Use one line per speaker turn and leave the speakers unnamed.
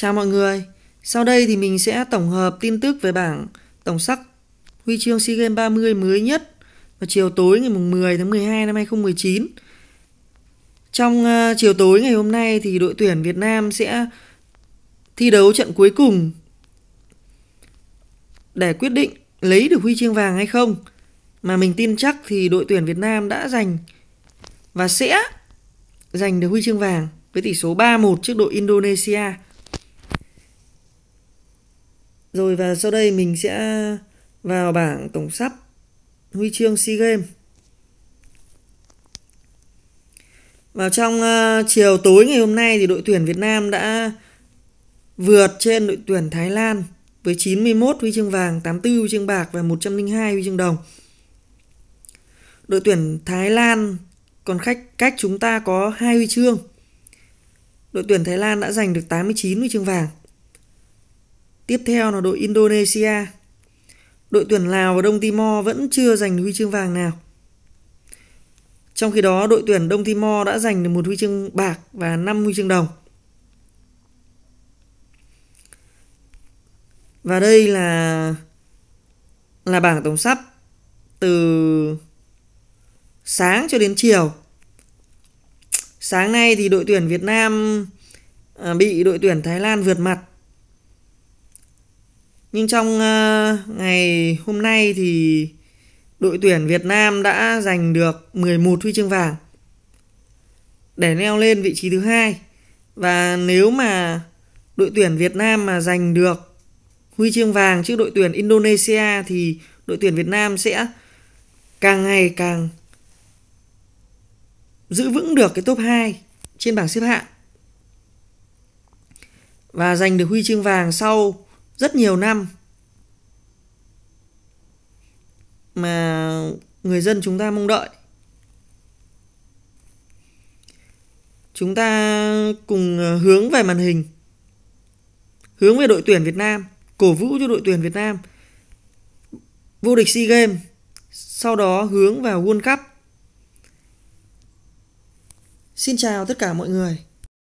Chào mọi người, sau đây thì mình sẽ tổng hợp tin tức về bảng tổng sắc huy chương SEA Games 30 mới nhất vào chiều tối ngày 10 tháng 12 năm 2019. Trong ờ, chiều tối ngày hôm nay thì đội tuyển Việt Nam sẽ thi đấu trận cuối cùng để quyết định lấy được huy chương vàng hay không. Mà mình tin chắc thì đội tuyển Việt Nam đã giành và sẽ giành được huy chương vàng với tỷ số 3-1 trước đội Indonesia. Rồi và sau đây mình sẽ vào bảng tổng sắp huy chương SEA Games. Vào trong ờ, chiều tối ngày hôm nay thì đội tuyển Việt Nam đã vượt trên đội tuyển Thái Lan với 91 huy chương vàng, 84 huy chương bạc và 102 huy chương đồng. Đội tuyển Thái Lan còn khách cách chúng ta có hai huy chương. Đội tuyển Thái Lan đã giành được 89 huy chương vàng. Tiếp theo là đội Indonesia. Đội tuyển Lào và Đông Timor vẫn chưa giành huy chương vàng nào. Trong khi đó, đội tuyển Đông Timor đã giành được một huy chương bạc và 5 huy chương đồng. Và đây là là bảng tổng sắp từ sáng cho đến chiều. Sáng nay thì đội tuyển Việt Nam à, bị đội tuyển Thái Lan vượt mặt nhưng trong ờ, ngày hôm nay thì đội tuyển Việt Nam đã giành được 11 huy chương vàng để leo lên vị trí thứ hai và nếu mà đội tuyển Việt Nam mà giành được huy chương vàng trước đội tuyển Indonesia thì đội tuyển Việt Nam sẽ càng ngày càng giữ vững được cái top 2 trên bảng xếp hạng và giành được huy chương vàng sau rất nhiều năm mà người dân chúng ta mong đợi chúng ta cùng ờ, hướng về màn hình hướng về đội tuyển Việt Nam cổ vũ cho đội tuyển Việt Nam vô địch SEA Games sau đó hướng vào World Cup Xin chào tất cả mọi người